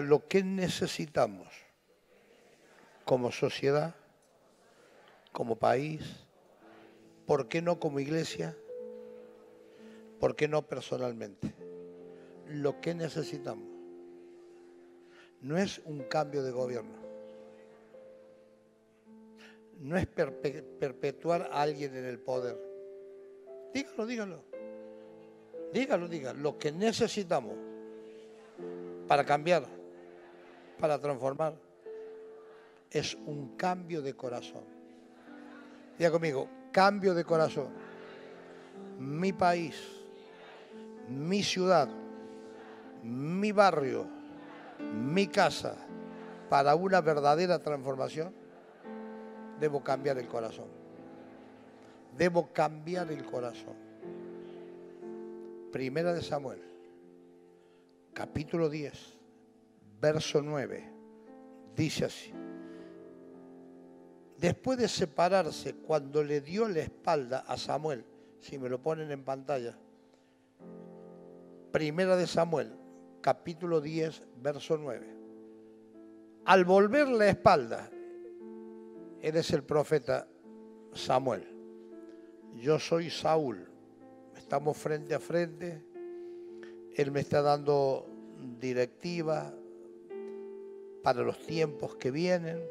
lo que necesitamos como sociedad, como país, ¿por qué no como iglesia? ¿Por qué no personalmente? Lo que necesitamos no es un cambio de gobierno, no es perpetuar a alguien en el poder. Dígalo, dígalo, dígalo, dígalo, lo que necesitamos para cambiar para transformar es un cambio de corazón. Diga conmigo, cambio de corazón. Mi país, mi ciudad, mi barrio, mi casa, para una verdadera transformación, debo cambiar el corazón. Debo cambiar el corazón. Primera de Samuel, capítulo 10 verso 9. Dice así. Después de separarse, cuando le dio la espalda a Samuel, si me lo ponen en pantalla, Primera de Samuel, capítulo 10, verso 9. Al volver la espalda, eres el profeta Samuel. Yo soy Saúl. Estamos frente a frente. Él me está dando directiva, para los tiempos que vienen.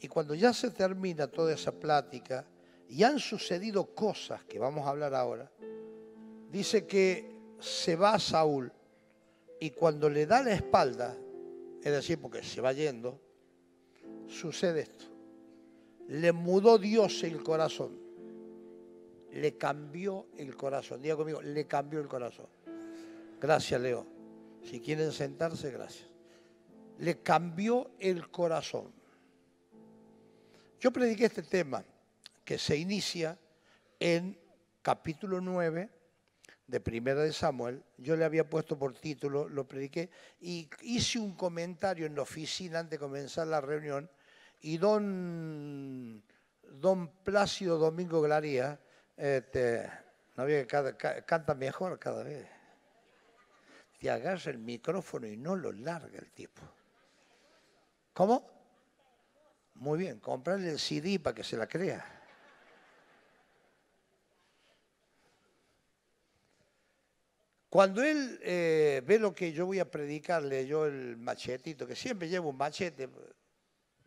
Y cuando ya se termina toda esa plática y han sucedido cosas que vamos a hablar ahora, dice que se va Saúl y cuando le da la espalda, es decir, porque se va yendo, sucede esto. Le mudó Dios el corazón. Le cambió el corazón. Diga conmigo, le cambió el corazón. Gracias, Leo. Si quieren sentarse, gracias le cambió el corazón. Yo prediqué este tema que se inicia en capítulo 9 de Primera de Samuel. Yo le había puesto por título, lo prediqué, y hice un comentario en la oficina antes de comenzar la reunión. Y don, don Plácido Domingo Glaría, este, no canta mejor cada vez. Te agarra el micrófono y no lo larga el tipo. ¿Cómo? Muy bien, comprarle el CD para que se la crea. Cuando él eh, ve lo que yo voy a predicarle, yo el machetito, que siempre llevo un machete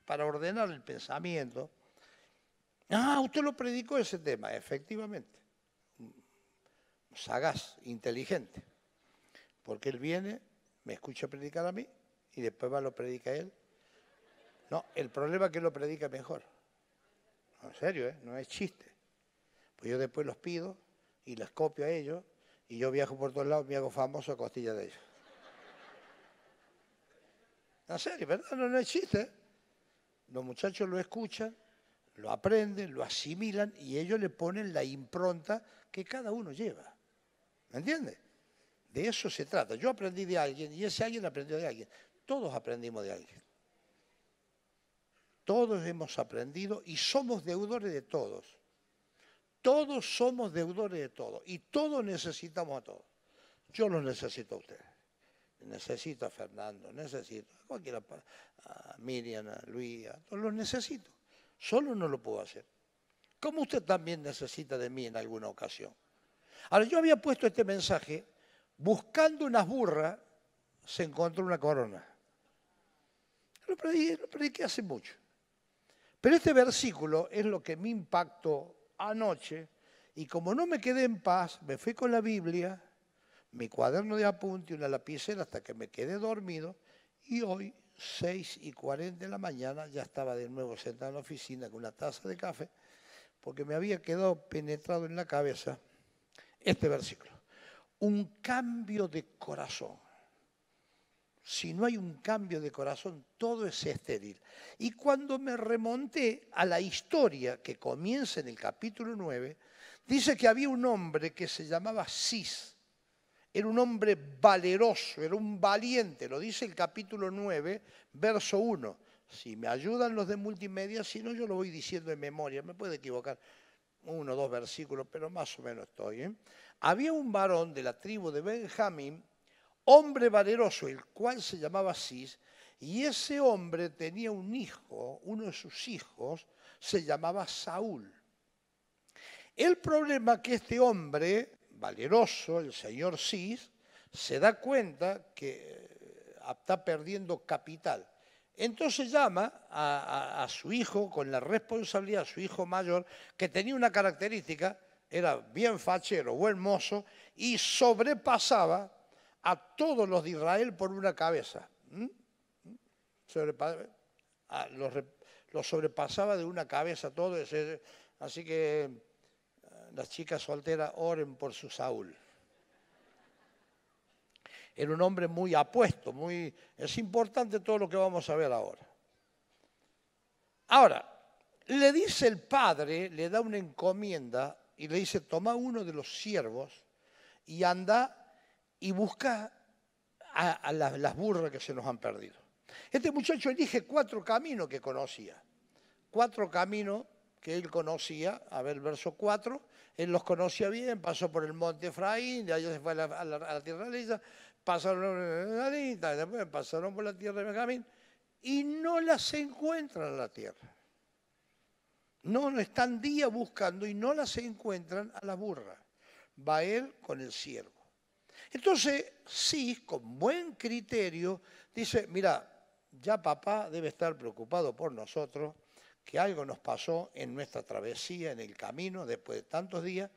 para ordenar el pensamiento, ah, usted lo predicó ese tema, efectivamente. Sagaz, inteligente. Porque él viene, me escucha predicar a mí y después va lo predica él no, el problema es que lo predica mejor. en serio, ¿eh? no es chiste. Pues yo después los pido y les copio a ellos y yo viajo por todos lados y me hago famoso a costilla de ellos. En serio, ¿verdad? No, no es chiste. ¿eh? Los muchachos lo escuchan, lo aprenden, lo asimilan y ellos le ponen la impronta que cada uno lleva. ¿Me entiendes? De eso se trata. Yo aprendí de alguien y ese alguien aprendió de alguien. Todos aprendimos de alguien. Todos hemos aprendido y somos deudores de todos. Todos somos deudores de todos y todos necesitamos a todos. Yo los necesito a ustedes. Necesito a Fernando, necesito a cualquiera, a Miriam, a Luis, a todos los necesito. Solo no lo puedo hacer. Como usted también necesita de mí en alguna ocasión. Ahora, yo había puesto este mensaje, buscando una burra se encontró una corona. Lo prediqué hace mucho. Pero este versículo es lo que me impactó anoche y como no me quedé en paz, me fui con la Biblia, mi cuaderno de apunte y una lapicera hasta que me quedé dormido y hoy, 6 y 40 de la mañana, ya estaba de nuevo sentado en la oficina con una taza de café porque me había quedado penetrado en la cabeza este versículo. Un cambio de corazón si no hay un cambio de corazón, todo es estéril. Y cuando me remonté a la historia que comienza en el capítulo 9, dice que había un hombre que se llamaba Cis. Era un hombre valeroso, era un valiente, lo dice el capítulo 9, verso 1. Si me ayudan los de multimedia, si no, yo lo voy diciendo en memoria, me puede equivocar uno o dos versículos, pero más o menos estoy. ¿eh? Había un varón de la tribu de Benjamín hombre valeroso, el cual se llamaba Cis, y ese hombre tenía un hijo, uno de sus hijos se llamaba Saúl. El problema que este hombre valeroso, el señor Cis, se da cuenta que eh, está perdiendo capital. Entonces llama a, su hijo con la responsabilidad, de su hijo mayor, que tenía una característica, era bien fachero, buen mozo, y sobrepasaba a todos los de Israel por una cabeza. ¿Mm? ¿Mm? Ah, los, sobrepasaba de una cabeza todo. Ese, así que ah, las chicas solteras oren por su Saúl. Era un hombre muy apuesto, muy... Es importante todo lo que vamos a ver ahora. Ahora, le dice el padre, le da una encomienda y le dice, toma uno de los siervos y anda y busca a, las, burras que se nos han perdido. Este muchacho elige cuatro caminos que conocía, cuatro caminos que él conocía, a ver, el verso 4, él los conocía bien, pasó por el monte Efraín, de allá se fue a la, tierra de pasaron, después pasaron por la tierra de Benjamín y no las encuentran la tierra. No, no están día buscando y no las encuentran a la burras. Va él con el siervo. Entonces, sí, con buen criterio, dice, mira, ya papá debe estar preocupado por nosotros, que algo nos pasó en nuestra travesía, en el camino, después de tantos días,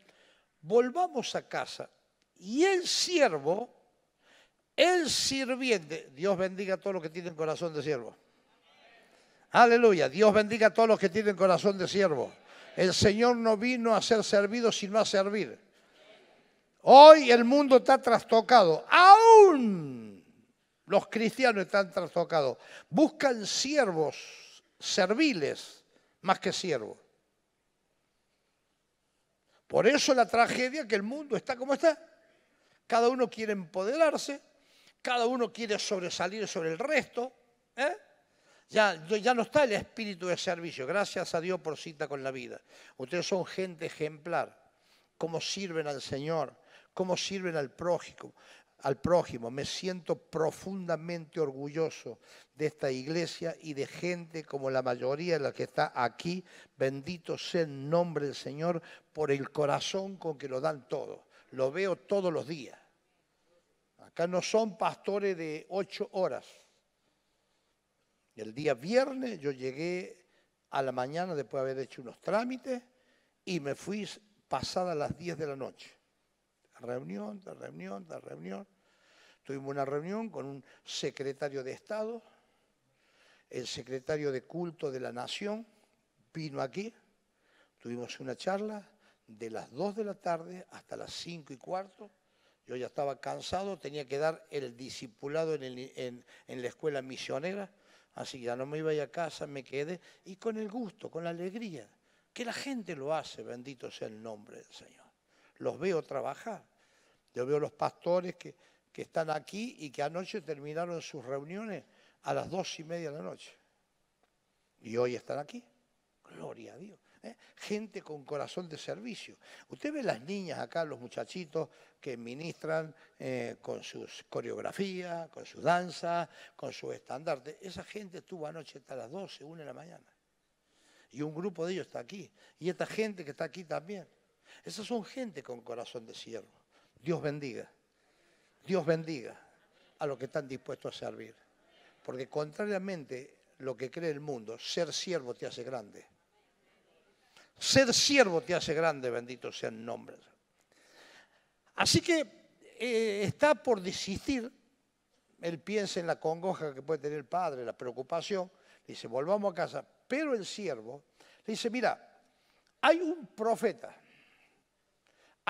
volvamos a casa. Y el siervo, el sirviente, Dios bendiga a todos los que tienen corazón de siervo. Aleluya, Dios bendiga a todos los que tienen corazón de siervo. El Señor no vino a ser servido, sino a servir. Hoy el mundo está trastocado, aún los cristianos están trastocados. Buscan siervos serviles más que siervos. Por eso la tragedia que el mundo está como está. Cada uno quiere empoderarse, cada uno quiere sobresalir sobre el resto. ¿eh? Ya, ya, no está el espíritu de servicio. Gracias a Dios por cita con la vida. Ustedes son gente ejemplar. Cómo sirven al Señor cómo sirven al prójimo, al Me siento profundamente orgulloso de esta iglesia y de gente como la mayoría de la que está aquí. Bendito sea el nombre del Señor por el corazón con que lo dan todo. Lo veo todos los días. Acá no son pastores de ocho horas. El día viernes yo llegué a la mañana después de haber hecho unos trámites y me fui pasada las 10 de la noche reunión, tras reunión, tras reunión. Tuvimos una reunión con un secretario de Estado, el secretario de Culto de la Nación vino aquí, tuvimos una charla de las 2 de la tarde hasta las 5 y cuarto. Yo ya estaba cansado, tenía que dar el discipulado en, en la escuela misionera, así que ya no me iba a casa, me quedé, y con el gusto, con la alegría, que la gente lo hace, bendito sea el nombre del Señor. Los veo trabajar, yo veo los pastores que, están aquí y que anoche terminaron sus reuniones a las dos y media de la noche. Y hoy están aquí. Gloria a Dios. ¿eh? Gente con corazón de servicio. Usted ve las niñas acá, los muchachitos que ministran eh, con sus coreografías, con su danza, con su estandarte. Esa gente estuvo anoche hasta las doce, una de la mañana. Y un grupo de ellos está aquí. Y esta gente que está aquí también. Esas son gente con corazón de siervo. Dios bendiga. Dios bendiga a los que están dispuestos a servir. Porque contrariamente a lo que cree el mundo, ser siervo te hace grande. Ser siervo te hace grande, bendito sea el nombre. Así que eh, está por desistir. Él piensa en la congoja que puede tener el padre, la preocupación. Dice, volvamos a casa. Pero el siervo le dice, mira, hay un profeta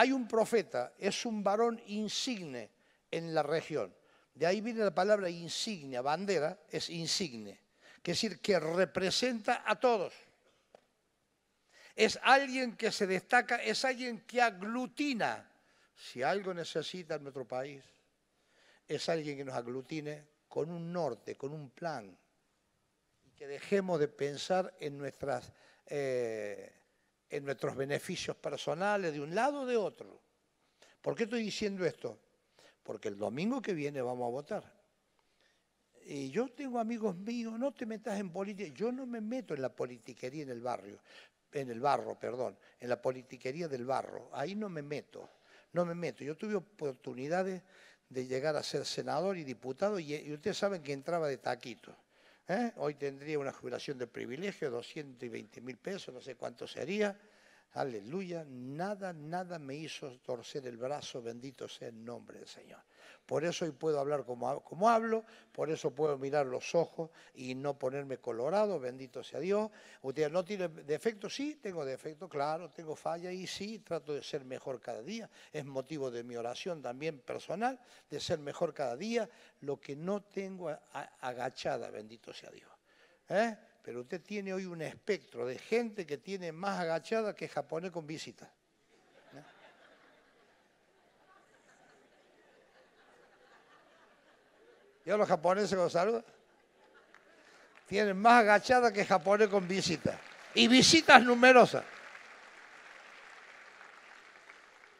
hay un profeta, es un varón insigne en la región. De ahí viene la palabra insignia, bandera, es insigne, que decir, que representa a todos. Es alguien que se destaca, es alguien que aglutina. Si algo necesita en nuestro país, es alguien que nos aglutine con un norte, con un plan, y que dejemos de pensar en nuestras eh, en nuestros beneficios personales de un lado o de otro. ¿Por qué estoy diciendo esto? Porque el domingo que viene vamos a votar. Y yo tengo amigos míos, no te metas en política, yo no me meto en la politiquería en el barrio, en el barro, perdón, en la politiquería del barro, ahí no me meto, no me meto. Yo tuve oportunidades de llegar a ser senador y diputado y ustedes saben que entraba de taquito ¿Eh? Hoy tendría una jubilación de privilegio, 220 mil pesos, no sé cuánto sería. Aleluya, nada, nada me hizo torcer el brazo, bendito sea el nombre del Señor por eso hoy puedo hablar como, hablo, por eso puedo mirar los ojos y no ponerme colorado, bendito sea Dios. Usted no tiene defecto sí, tengo defecto, claro, tengo falla y sí, trato de ser mejor cada día. Es motivo de mi oración también personal, de ser mejor cada día, lo que no tengo agachada, bendito sea Dios. ¿eh? Pero usted tiene hoy un espectro de gente que tiene más agachada que japonés con visitas. Yo los japoneses los saludan tienen más agachada que japonés con visitas. Y visitas numerosas.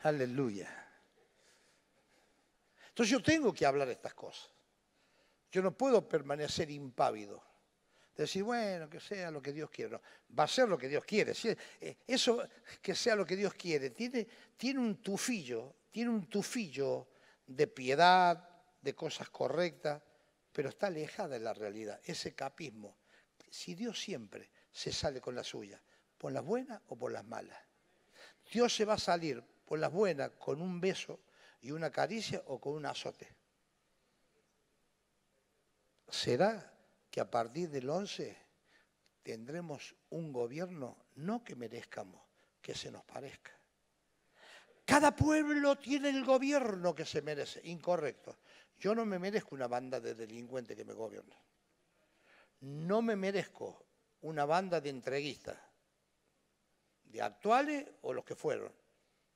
Aleluya. Entonces yo tengo que hablar de estas cosas. Yo no puedo permanecer impávido. Decir, bueno, que sea lo que Dios quiera. va a ser lo que Dios quiere. Eh, eso que sea lo que Dios quiere tiene, tiene un tufillo, tiene un tufillo de piedad, de cosas correctas, pero está alejada de la realidad, ese capismo. Si Dios siempre se sale con la suya, por las buenas o por las malas. Dios se va a salir por las buenas con un beso y una caricia o con un azote. ¿Será que a partir del 11 tendremos un gobierno no que merezcamos, que se nos parezca? Cada pueblo tiene el gobierno que se merece, incorrecto. Yo no me merezco una banda de delincuentes que me gobierne. No me merezco una banda de entreguistas, de actuales o los que fueron.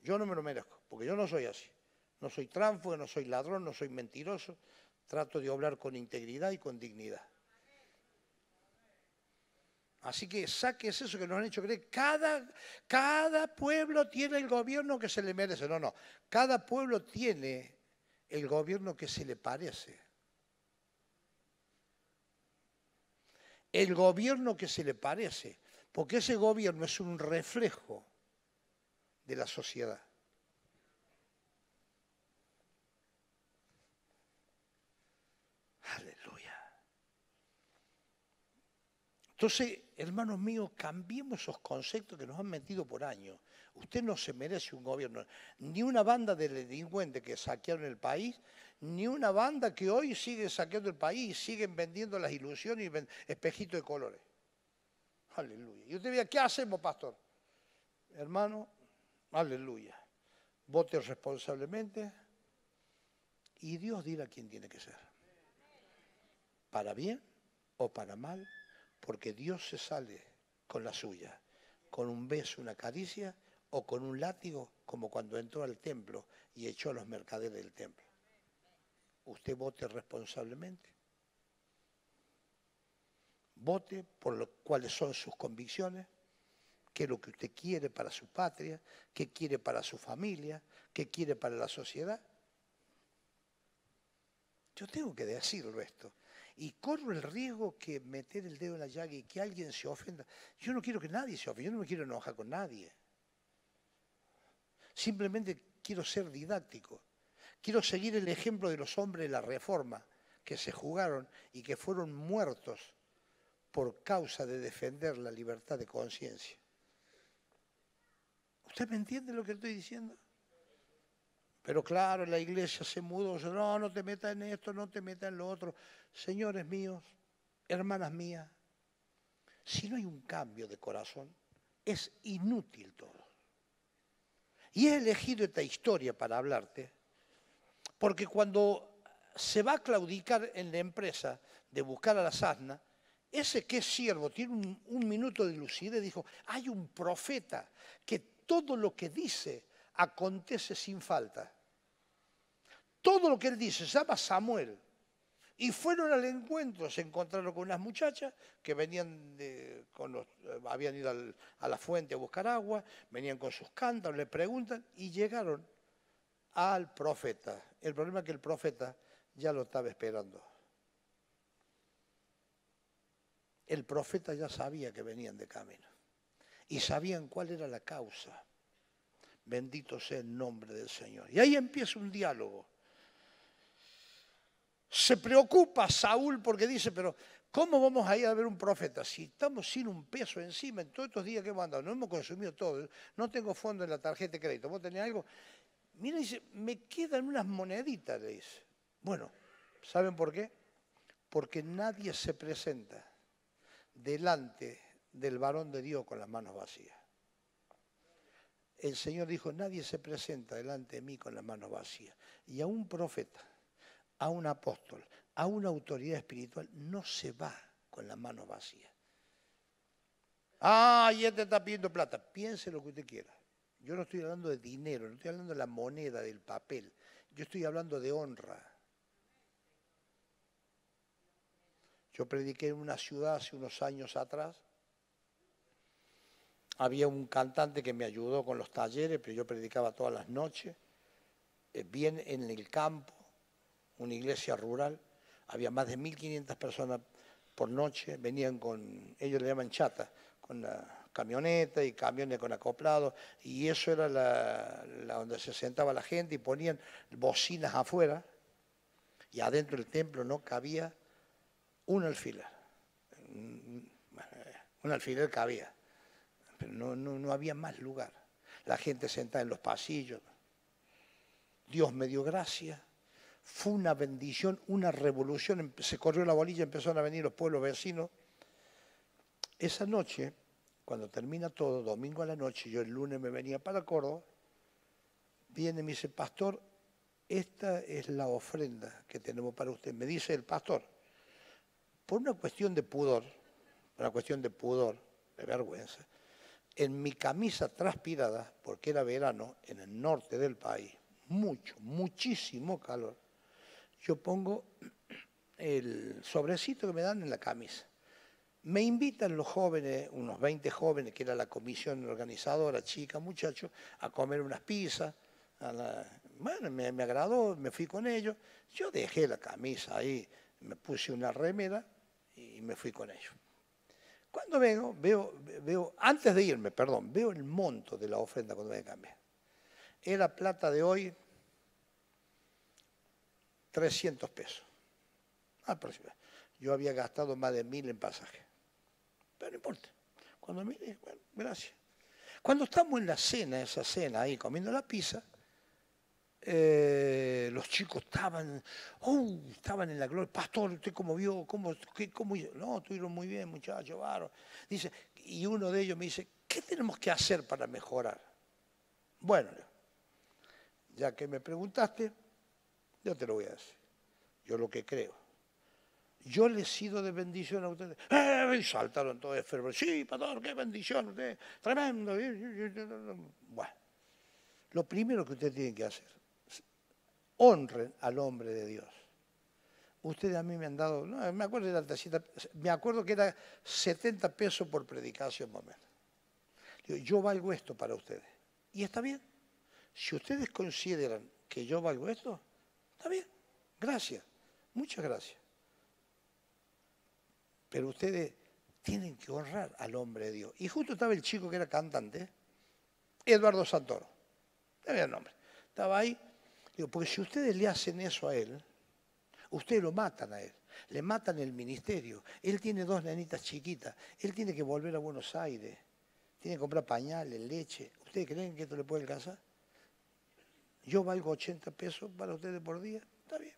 Yo no me lo merezco, porque yo no soy así. No soy tránfue, no soy ladrón, no soy mentiroso. Trato de hablar con integridad y con dignidad. Así que saques eso que nos han hecho creer. Cada, cada pueblo tiene el gobierno que se le merece. No, no. Cada pueblo tiene el gobierno que se le parece. El gobierno que se le parece, porque ese gobierno es un reflejo de la sociedad. Aleluya. Entonces, hermanos míos, cambiemos esos conceptos que nos han metido por años. Usted no se merece un gobierno, ni una banda de delincuentes que saquearon el país, ni una banda que hoy sigue saqueando el país, siguen vendiendo las ilusiones y espejitos de colores. Aleluya. Y usted diría, ¿qué hacemos, pastor? Hermano, aleluya. Vote responsablemente y Dios dirá quién tiene que ser. Para bien o para mal, porque Dios se sale con la suya, con un beso, una caricia o con un látigo, como cuando entró al templo y echó a los mercaderes del templo. Usted vote responsablemente. Vote por lo, cuáles son sus convicciones, qué es lo que usted quiere para su patria, qué quiere para su familia, qué quiere para la sociedad. Yo tengo que decirlo esto. Y corro el riesgo que meter el dedo en la llaga y que alguien se ofenda. Yo no quiero que nadie se ofenda, yo no me quiero enojar con nadie. Simplemente quiero ser didáctico. Quiero seguir el ejemplo de los hombres de la Reforma, que se jugaron y que fueron muertos por causa de defender la libertad de conciencia. ¿Usted me entiende lo que estoy diciendo? Pero claro, la iglesia se mudó, no, no te metas en esto, no te metas en lo otro. Señores míos, hermanas mías, si no hay un cambio de corazón, es inútil todo. Y he elegido esta historia para hablarte, porque cuando se va a claudicar en la empresa de buscar a la sasna, ese que es siervo tiene un, minuto de lucidez, dijo, hay un profeta que todo lo que dice acontece sin falta. Todo lo que él dice, se llama Samuel, y fueron al encuentro, se encontraron con unas muchachas que venían con los, habían ido a la fuente a buscar agua, venían con sus cántaros, le preguntan y llegaron al profeta. El problema es que el profeta ya lo estaba esperando. El profeta ya sabía que venían de camino y sabían cuál era la causa. Bendito sea el nombre del Señor. Y ahí empieza un diálogo se preocupa Saúl porque dice, pero ¿cómo vamos a ir a ver un profeta? Si estamos sin un peso encima en todos estos días que hemos andado, no hemos consumido todo, no tengo fondo en la tarjeta de crédito, vos tenés algo. Mira, dice, me quedan unas moneditas, le dice. Bueno, ¿saben por qué? Porque nadie se presenta delante del varón de Dios con las manos vacías. El Señor dijo, nadie se presenta delante de mí con las manos vacías. Y a un profeta a un apóstol, a una autoridad espiritual, no se va con la mano vacía. Ah, y este está pidiendo plata. Piense lo que usted quiera. Yo no estoy hablando de dinero, no estoy hablando de la moneda, del papel. Yo estoy hablando de honra. Yo prediqué en una ciudad hace unos años atrás. Había un cantante que me ayudó con los talleres, pero yo predicaba todas las noches, eh, bien en el campo una iglesia rural, había más de 1.500 personas por noche, venían con, ellos le llaman chata, con la camioneta y camiones con acoplados, y eso era donde se sentaba la gente y ponían bocinas afuera, y adentro del templo no cabía un alfiler, un alfiler cabía, pero no, no había más lugar, la gente sentada en los pasillos, Dios me dio gracia fue una bendición, una revolución. Se corrió la bolilla, empezaron a venir los pueblos vecinos. Esa noche, cuando termina todo, domingo a la noche, yo el lunes me venía para Córdoba, viene y me dice, pastor, esta es la ofrenda que tenemos para usted. Me dice el pastor, por una cuestión de pudor, una cuestión de pudor, de vergüenza, en mi camisa transpirada, porque era verano, en el norte del país, mucho, muchísimo calor, yo pongo el sobrecito que me dan en la camisa. Me invitan los jóvenes, unos 20 jóvenes, que era la comisión organizadora, chica, muchachos, a comer unas pizzas. A Bueno, me, agradó, me fui con ellos. Yo dejé la camisa ahí, me puse una remera y me fui con ellos. Cuando vengo, veo, veo, antes de irme, perdón, veo el monto de la ofrenda cuando me es Era plata de hoy, 300 pesos. Ah, yo había gastado más de mil en pasaje. Pero no importa. Cuando mire, eh, bueno, gracias. Cuando estamos en la cena, esa cena ahí, comiendo la pizza, eh, los chicos estaban, ¡uh! estaban en la gloria. Pastor, ¿usted cómo vio? ¿Cómo, qué, cómo No, estuvieron muy bien, muchachos, llevaron. Dice, y uno de ellos me dice, ¿qué tenemos que hacer para mejorar? Bueno, ya que me preguntaste, yo te lo voy a decir. Yo lo que creo. Yo les he sido de bendición a ustedes. ¡Eh! Y saltaron todos fervor. Sí, pastor, qué bendición. Usted, tremendo. Bueno, lo primero que ustedes tienen que hacer, honren al hombre de Dios. Ustedes a mí me han dado, me acuerdo me acuerdo que era 70 pesos por predicación momento. yo valgo esto para ustedes. Y está bien. Si ustedes consideran que yo valgo esto, Está bien, gracias, muchas gracias. Pero ustedes tienen que honrar al hombre de Dios. Y justo estaba el chico que era cantante, Eduardo Santoro, había el nombre. Estaba ahí, digo, porque si ustedes le hacen eso a él, ustedes lo matan a él, le matan el ministerio. Él tiene dos nenitas chiquitas, él tiene que volver a Buenos Aires, tiene que comprar pañales, leche. ¿Ustedes creen que esto le puede alcanzar? Yo valgo 80 pesos para ustedes por día, está bien.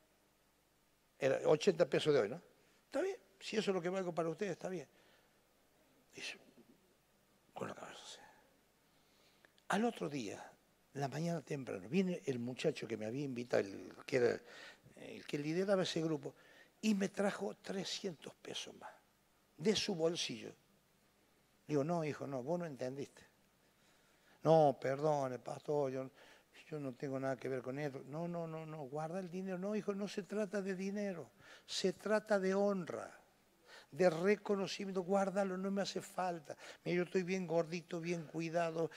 Era 80 pesos de hoy, ¿no? Está bien, si eso es lo que valgo para ustedes, está bien. Dice, con la cabeza. Al otro día, la mañana temprano, viene el muchacho que me había invitado, el que, el que lideraba ese grupo, y me trajo 300 pesos más, de su bolsillo. Digo, no, hijo, no, vos no entendiste. No, perdone, pastor, yo yo no tengo nada que ver con eso. No, no, no, no, guarda el dinero. No, hijo, no se trata de dinero, se trata de honra, de reconocimiento. Guárdalo, no me hace falta. Mira, yo estoy bien gordito, bien cuidado,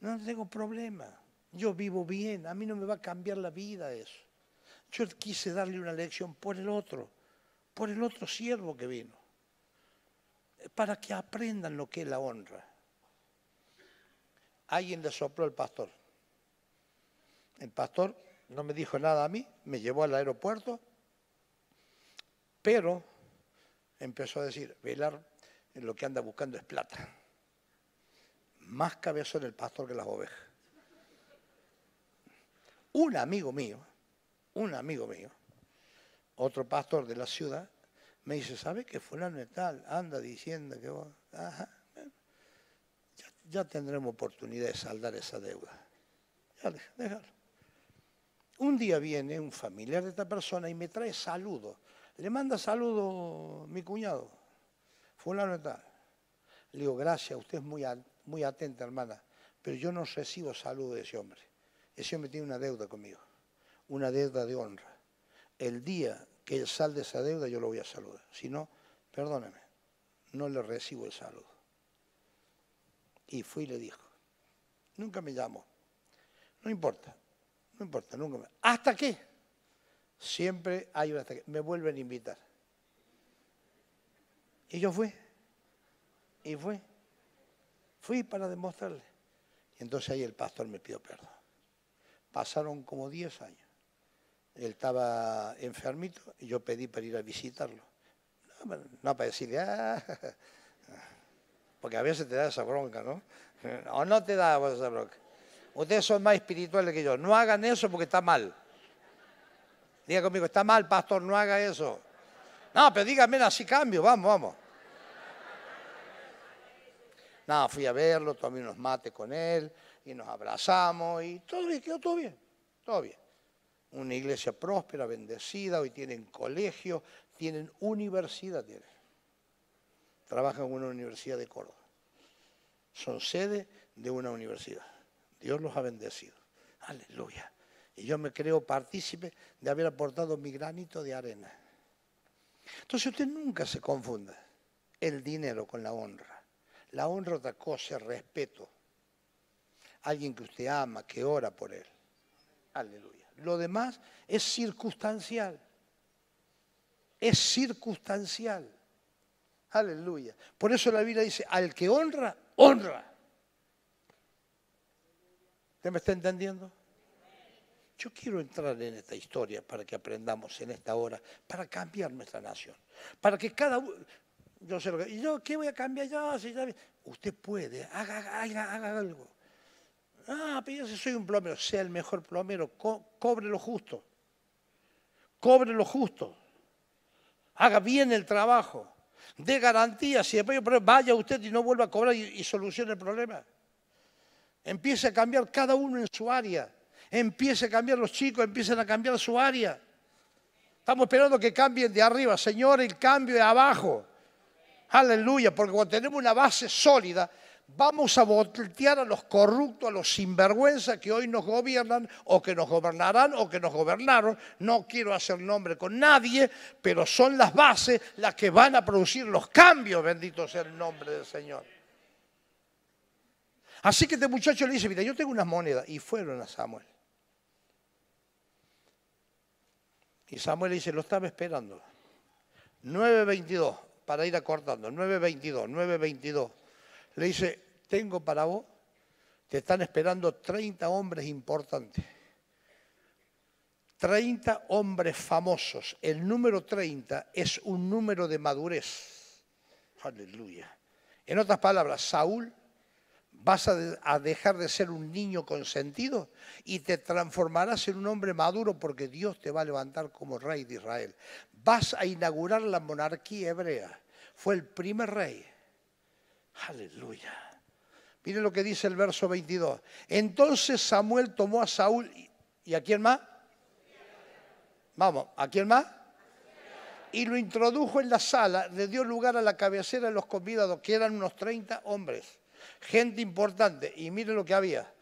No tengo problema. Yo vivo bien, a mí no me va a cambiar la vida eso. Yo quise darle una lección por el otro, por el otro siervo que vino, para que aprendan lo que es la honra. Alguien le sopló al pastor. El pastor no me dijo nada a mí, me llevó al aeropuerto, pero empezó a decir, Velar lo que anda buscando es plata. Más cabezón el pastor que las ovejas. Un amigo mío, un amigo mío, otro pastor de la ciudad, me dice, ¿sabe que fulano la tal anda diciendo que ya, tendremos oportunidad de saldar esa deuda. Ya, déjalo. Un día viene un familiar de esta persona y me trae saludos. Le manda saludos mi cuñado, Fue y tal. Le digo, gracias, usted es muy, muy atenta, hermana, pero yo no recibo saludos de ese hombre. Ese hombre tiene una deuda conmigo, una deuda de honra. El día que él sal de esa deuda, yo lo voy a saludar. Si no, perdóname, no le recibo el saludo. Y fui y le dijo, nunca me llamo, no importa, no importa, nunca me... ¿Hasta qué? Siempre hay un hasta qué. Me vuelven a invitar. Y yo fui. Y fui. Fui para demostrarle. Y entonces ahí el pastor me pidió perdón. Pasaron como 10 años. Él estaba enfermito y yo pedí para ir a visitarlo. No, no para decirle, ah". porque a veces te da esa bronca, ¿no? O no te da esa bronca. Ustedes son más espirituales que yo. No hagan eso porque está mal. Diga conmigo, está mal, pastor, no haga eso. No, pero dígame, así cambio, vamos, vamos. no, fui a verlo, tomé unos mates con él y nos abrazamos y todo bien, quedó todo bien, todo bien. Una iglesia próspera, bendecida, hoy tienen colegio, tienen universidad, tienen. Trabajan en una universidad de Córdoba. Son sede de una universidad. Dios los ha bendecido. Aleluya. Y yo me creo partícipe de haber aportado mi granito de arena. Entonces usted nunca se confunda el dinero con la honra. La honra otra cosa, el respeto. Alguien que usted ama, que ora por él. Aleluya. Lo demás es circunstancial. Es circunstancial. Aleluya. Por eso la Biblia dice, al que honra, honra. ¿Usted me está entendiendo? Yo quiero entrar en esta historia para que aprendamos en esta hora, para cambiar nuestra nación, para que cada uno... Yo sé lo que, ¿Y yo qué voy a cambiar yo? Usted puede, haga, haga, haga algo. Ah, pero yo soy un plomero, sea el mejor plomero, cobre lo justo. Cobre lo justo. Haga bien el trabajo. De garantía, si después vaya usted y no vuelva a cobrar y solucione el problema. Empiece a cambiar cada uno en su área. Empiece a cambiar los chicos, empiecen a cambiar su área. Estamos esperando que cambien de arriba. Señor, el cambio de abajo. Aleluya, porque cuando tenemos una base sólida, vamos a voltear a los corruptos, a los sinvergüenzas que hoy nos gobiernan o que nos gobernarán o que nos gobernaron. No quiero hacer nombre con nadie, pero son las bases las que van a producir los cambios, bendito sea el nombre del Señor. Así que este muchacho le dice, mira, yo tengo unas monedas. Y fueron a Samuel. Y Samuel le dice, lo estaba esperando. 9.22, para ir acortando, 9.22, 9.22. Le dice, tengo para vos, te están esperando 30 hombres importantes. 30 hombres famosos. El número 30 es un número de madurez. Aleluya. En otras palabras, Saúl vas a, dejar de ser un niño consentido y te transformarás en un hombre maduro porque Dios te va a levantar como rey de Israel. Vas a inaugurar la monarquía hebrea. Fue el primer rey. Aleluya. Mire lo que dice el verso 22. Entonces Samuel tomó a Saúl y, ¿y a quién más. Vamos, ¿a quién más? y lo introdujo en la sala, le dio lugar a la cabecera de los convidados, que eran unos 30 hombres gente importante. Y mire lo que había.